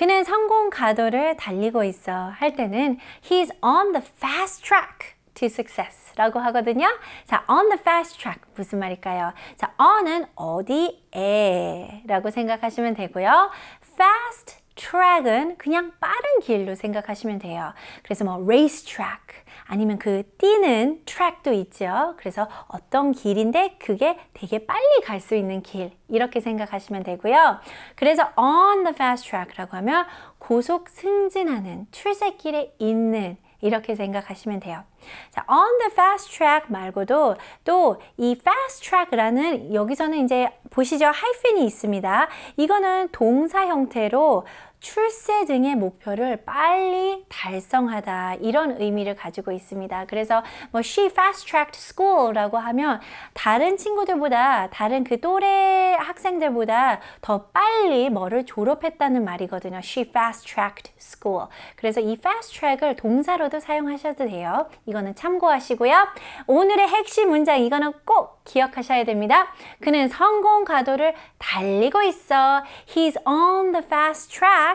그는 성공 가도를 달리고 있어 할 때는 he's on the fast track to success라고 하거든요. 자, on the fast track 무슨 말일까요? 자, on은 어디에라고 생각하시면 되고요. fast track은 그냥 빠른 길로 생각하시면 돼요. 그래서 뭐 race track 아니면 그 뛰는 track도 있죠. 그래서 어떤 길인데 그게 되게 빨리 갈 수 있는 길 이렇게 생각하시면 되고요. 그래서 on the fast track라고 하면 고속 승진하는 출세길에 있는 이렇게 생각하시면 돼요. 자, on the fast track 말고도 또 이 fast track라는 여기서는 이제 보시죠. 하이픈이 있습니다. 이거는 동사 형태로 출세 등의 목표를 빨리 달성하다 이런 의미를 가지고 있습니다. 그래서 뭐 she fast-tracked school라고 하면 다른 친구들보다 다른 그 또래 학생들보다 더 빨리 뭐를 졸업했다는 말이거든요. she fast-tracked school. 그래서 이 fast-track을 동사로도 사용하셔도 돼요. 이거는 참고하시고요. 오늘의 핵심 문장 이거는 꼭 기억하셔야 됩니다. 그는 성공 과도를 달리고 있어. He's on the fast track.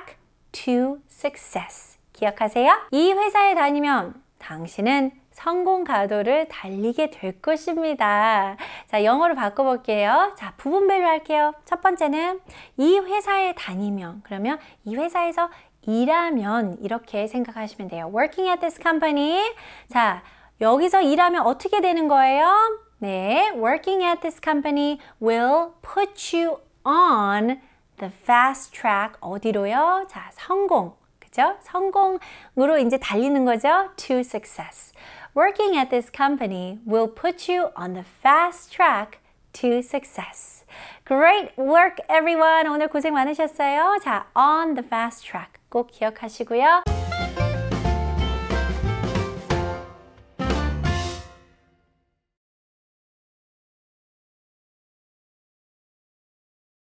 to success. 기억하세요? 이 회사에 다니면 당신은 성공 가도를 달리게 될 것입니다. 자, 영어로 바꿔볼게요. 자, 부분별로 할게요. 첫 번째는 이 회사에 다니면 그러면 이 회사에서 일하면 이렇게 생각하시면 돼요. Working at this company. 자, 여기서 일하면 어떻게 되는 거예요? 네, working at this company will put you on the fast track 어디로요? 자, 성공. 그죠? 성공으로 이제 달리는 거죠. to success. Working at this company will put you on the fast track to success. Great work everyone. 오늘 고생 많으셨어요. 자, on the fast track 꼭 기억하시고요.